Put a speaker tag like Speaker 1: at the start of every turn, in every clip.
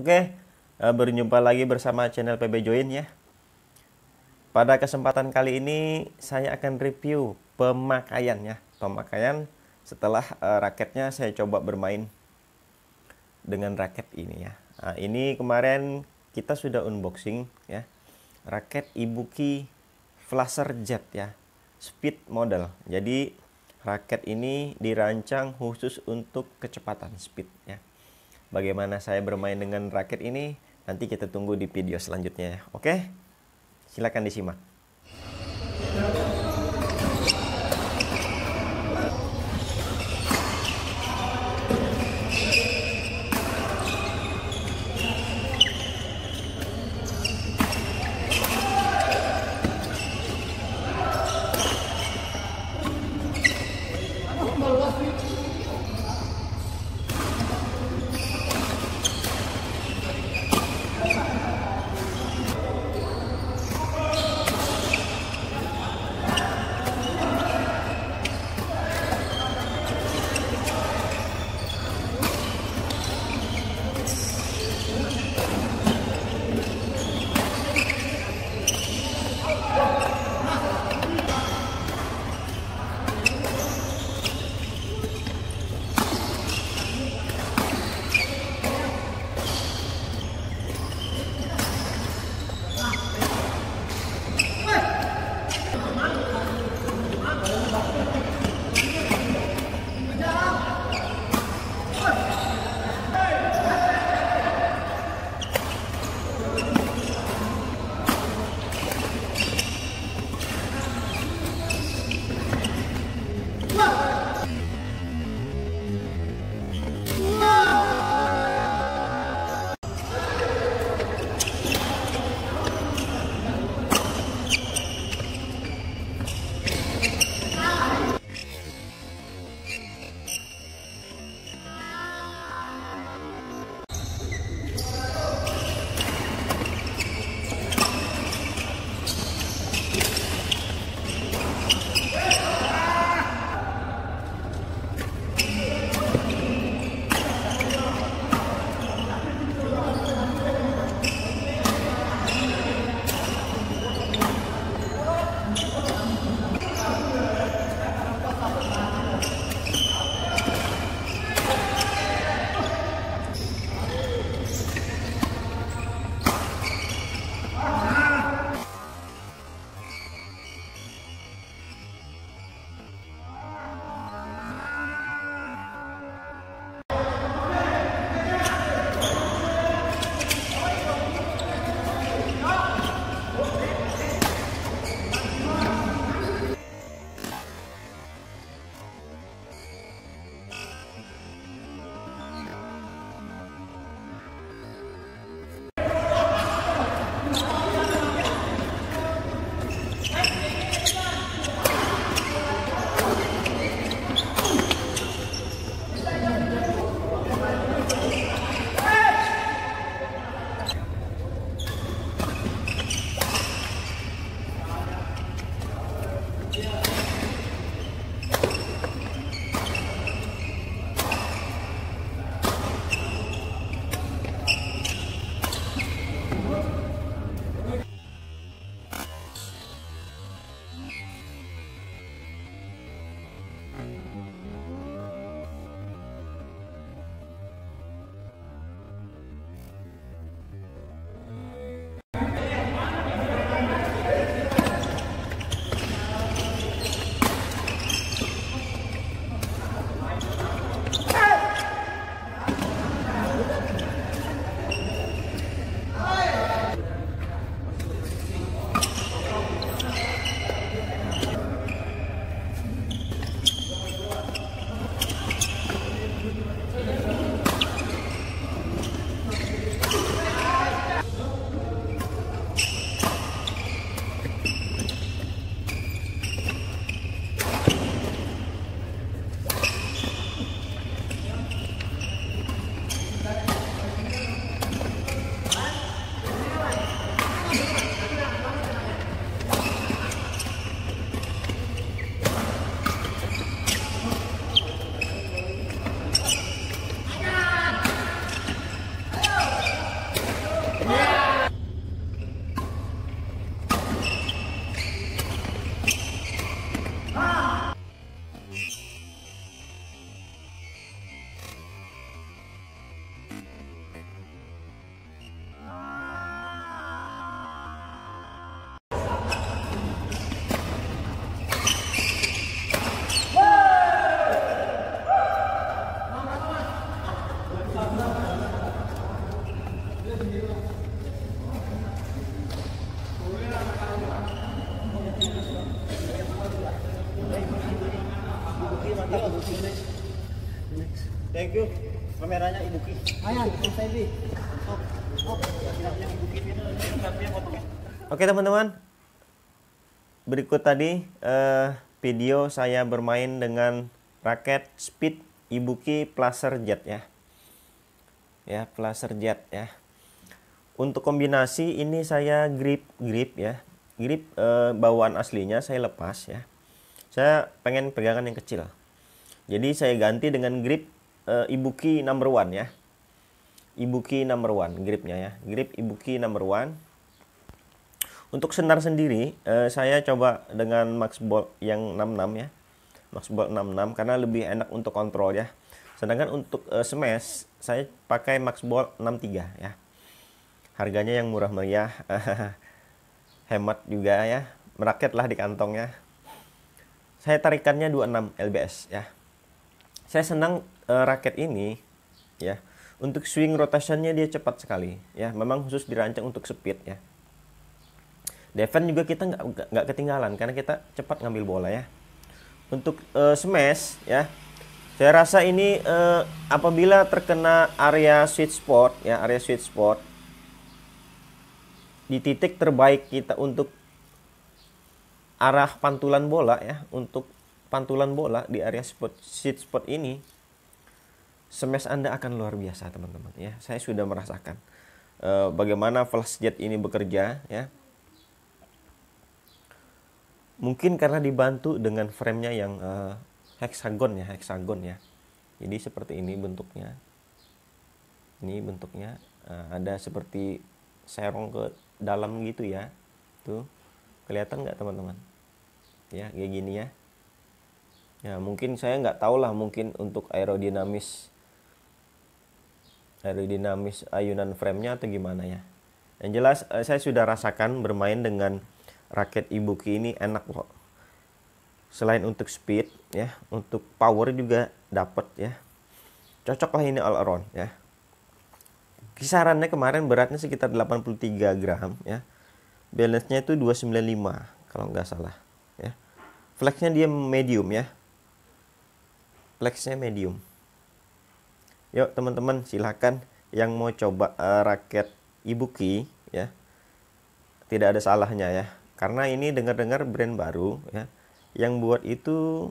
Speaker 1: Oke, eh, berjumpa lagi bersama channel PB Join ya. Pada kesempatan kali ini saya akan review pemakaian ya, pemakaian setelah eh, raketnya saya coba bermain dengan raket ini ya. Nah, ini kemarin kita sudah unboxing ya. Raket Ibuki Flasher Jet ya. Speed model. Jadi raket ini dirancang khusus untuk kecepatan speed ya Bagaimana saya bermain dengan raket ini nanti kita tunggu di video selanjutnya. Oke? Silakan disimak. Thank you. Kameranya Ibu Ki. Ayo, Oke teman-teman, berikut tadi eh, video saya bermain dengan raket Speed Ibuki Placer Jet ya. Ya, Placer Jet ya. Untuk kombinasi ini saya grip grip ya. Grip eh, bawaan aslinya saya lepas ya. Saya pengen pegangan yang kecil. Jadi saya ganti dengan grip uh, eh, Ibuki number one ya. Ibuki number one gripnya ya. Grip Ibuki number one. Untuk senar sendiri uh, saya coba dengan max bolt yang 66 ya. Max bolt 66 karena lebih enak untuk kontrol ya. Sedangkan untuk uh, smash saya pakai max bolt 63 ya. Harganya yang murah meriah. Hemat juga ya. Merakyat lah di kantongnya. Saya tarikannya 26 LBS ya. Saya senang uh, raket ini ya untuk swing rotationnya dia cepat sekali ya memang khusus dirancang untuk speed ya defense juga kita nggak nggak ketinggalan karena kita cepat ngambil bola ya untuk uh, smash ya saya rasa ini uh, apabila terkena area sweet spot ya area sweet spot di titik terbaik kita untuk arah pantulan bola ya untuk pantulan bola di area spot sweet spot ini smash Anda akan luar biasa teman-teman ya. Saya sudah merasakan uh, bagaimana flash jet ini bekerja ya. Mungkin karena dibantu dengan framenya yang uh, hexagon ya, hexagon ya. Jadi seperti ini bentuknya. Ini bentuknya uh, ada seperti serong ke dalam gitu ya. Tuh. Kelihatan nggak teman-teman? Ya, kayak gini ya. Ya mungkin saya nggak tahu lah mungkin untuk aerodinamis aerodinamis ayunan framenya atau gimana ya yang jelas eh, saya sudah rasakan bermain dengan raket Ibuki ini enak kok selain untuk speed ya untuk power juga dapat ya cocok lah ini all around ya kisarannya kemarin beratnya sekitar 83 gram ya balance-nya itu 295 kalau nggak salah ya flexnya dia medium ya flexnya medium Yuk teman-teman silahkan yang mau coba uh, raket Ibuki ya. Tidak ada salahnya ya. Karena ini dengar-dengar brand baru ya. Yang buat itu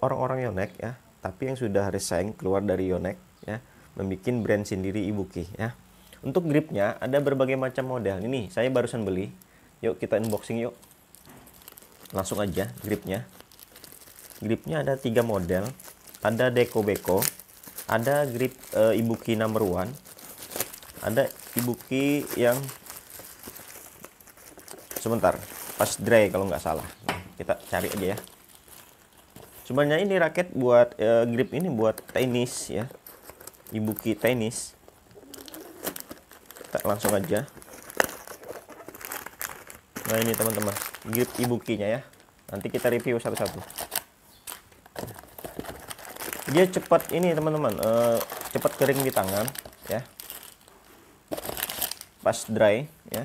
Speaker 1: orang-orang Yonex ya, tapi yang sudah resign keluar dari Yonex ya, membuat brand sendiri Ibuki ya. Untuk gripnya ada berbagai macam model. Ini saya barusan beli. Yuk kita unboxing yuk. Langsung aja gripnya. Gripnya ada tiga model. Ada Deco Beko, ada grip e, eh, ibuki number one ada ibuki yang sebentar pas dry kalau nggak salah nah, kita cari aja ya sebenarnya ini raket buat e, grip ini buat tenis ya ibuki tenis kita langsung aja nah ini teman-teman grip ibukinya ya nanti kita review satu-satu dia cepat ini teman-teman uh, cepat kering di tangan ya pas dry ya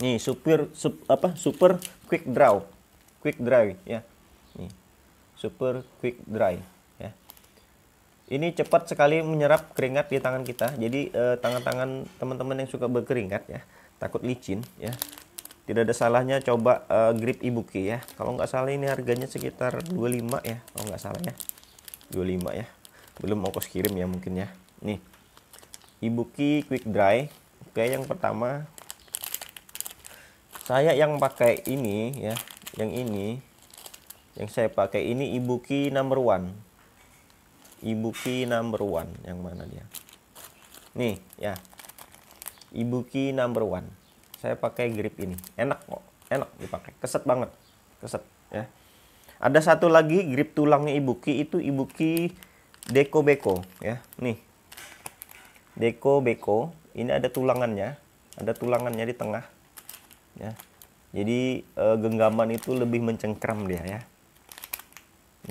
Speaker 1: nih super sup, apa super quick draw quick dry ya nih super quick dry ya ini cepat sekali menyerap keringat di tangan kita jadi eh, tangan-tangan teman-teman yang suka berkeringat ya takut licin ya tidak ada salahnya coba uh, grip ibuki ya kalau nggak salah ini harganya sekitar 25 ya kalau nggak salah ya 25 ya belum ongkos kirim ya mungkin ya nih ibuki quick dry oke yang pertama saya yang pakai ini ya yang ini yang saya pakai ini ibuki number one ibuki number one yang mana dia nih ya ibuki number one saya pakai grip ini enak kok enak dipakai keset banget keset ya ada satu lagi grip tulangnya ibuki itu ibuki deko beko ya nih deko beko ini ada tulangannya ada tulangannya di tengah ya jadi e, genggaman itu lebih mencengkram dia ya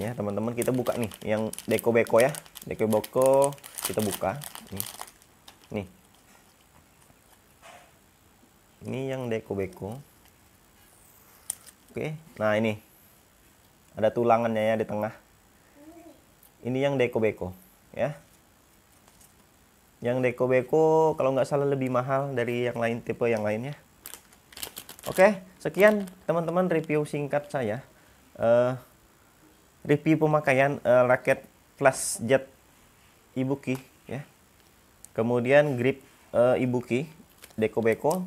Speaker 1: ya teman-teman kita buka nih yang deko beko ya deko beko kita buka nih nih ini yang deko beko oke nah ini ada tulangannya ya di tengah ini yang deko beko ya yang deko beko kalau nggak salah lebih mahal dari yang lain tipe yang lainnya oke sekian teman-teman review singkat saya uh, review pemakaian uh, raket kelas jet ibuki ya kemudian grip uh, ibuki deko beko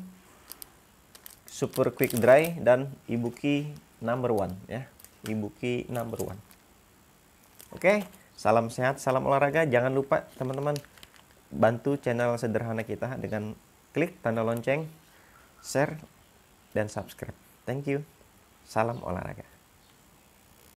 Speaker 1: super quick dry dan ibuki number one ya ibuki number one oke salam sehat salam olahraga jangan lupa teman-teman bantu channel sederhana kita dengan klik tanda lonceng share dan subscribe thank you salam olahraga